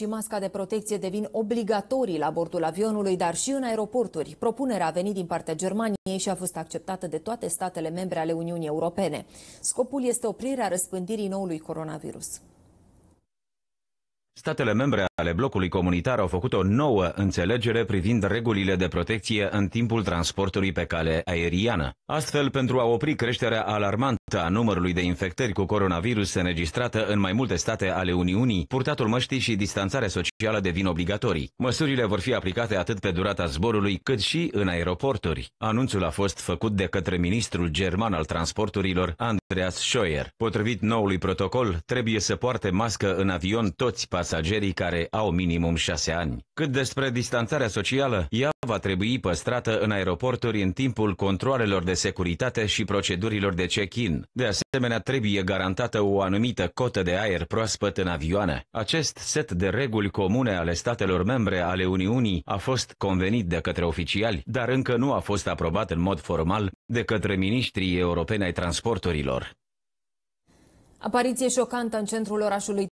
și masca de protecție devin obligatorii la bordul avionului, dar și în aeroporturi. Propunerea a venit din partea Germaniei și a fost acceptată de toate statele membre ale Uniunii Europene. Scopul este oprirea răspândirii noului coronavirus. Statele membre ale blocului comunitar au făcut o nouă înțelegere privind regulile de protecție în timpul transportului pe cale aeriană. Astfel, pentru a opri creșterea alarmantă a numărului de infectări cu coronavirus înregistrată în mai multe state ale Uniunii, purtatul măștii și distanțarea socială devin obligatorii. Măsurile vor fi aplicate atât pe durata zborului cât și în aeroporturi. Anunțul a fost făcut de către ministrul german al transporturilor, Andreas Scheuer. Potrivit noului protocol, trebuie să poarte mască în avion toți pasagerii care au minimum șase ani. Cât despre distanțarea socială, ea va trebui păstrată în aeroporturi în timpul controlelor de securitate și procedurilor de check-in. De asemenea, trebuie garantată o anumită cotă de aer proaspăt în avioane. Acest set de reguli comune ale statelor membre ale Uniunii a fost convenit de către oficiali, dar încă nu a fost aprobat în mod formal de către ministrii europeni ai transporturilor. Apariție șocantă în centrul orașului